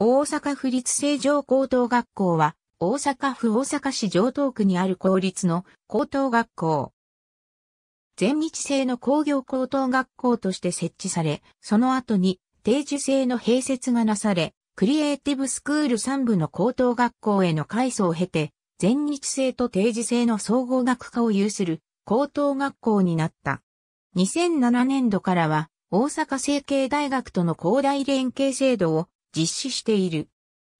大阪府立成城高等学校は、大阪府大阪市城東区にある公立の高等学校。全日制の工業高等学校として設置され、その後に定時制の併設がなされ、クリエイティブスクール3部の高等学校への改装を経て、全日制と定時制の総合学科を有する高等学校になった。2007年度からは、大阪成形大学との広大連携制度を実施している。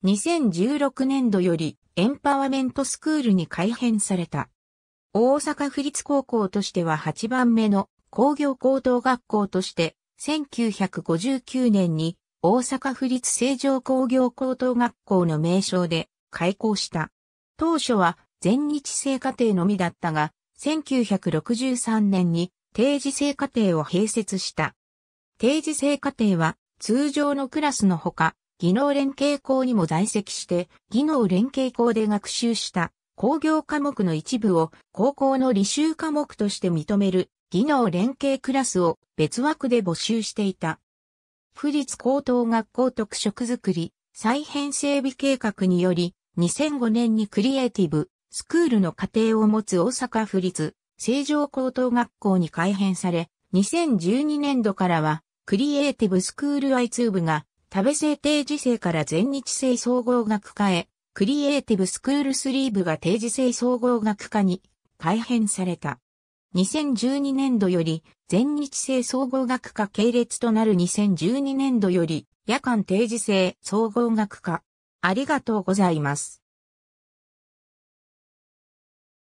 2016年度よりエンパワメントスクールに改編された。大阪府立高校としては8番目の工業高等学校として、1959年に大阪府立成城工業高等学校の名称で開校した。当初は全日制課程のみだったが、1963年に定時制課程を併設した。定時制課程は通常のクラスのほか、技能連携校にも在籍して、技能連携校で学習した工業科目の一部を高校の履修科目として認める技能連携クラスを別枠で募集していた。府立高等学校特色づくり再編整備計画により2005年にクリエイティブスクールの課程を持つ大阪府立成城高等学校に改編され2012年度からはクリエイティブスクール i ツーブが、多部制定時制から全日制総合学科へ、クリエイティブスクールスリーブが定時制総合学科に改編された。2012年度より全日制総合学科系列となる2012年度より夜間定時制総合学科。ありがとうございます。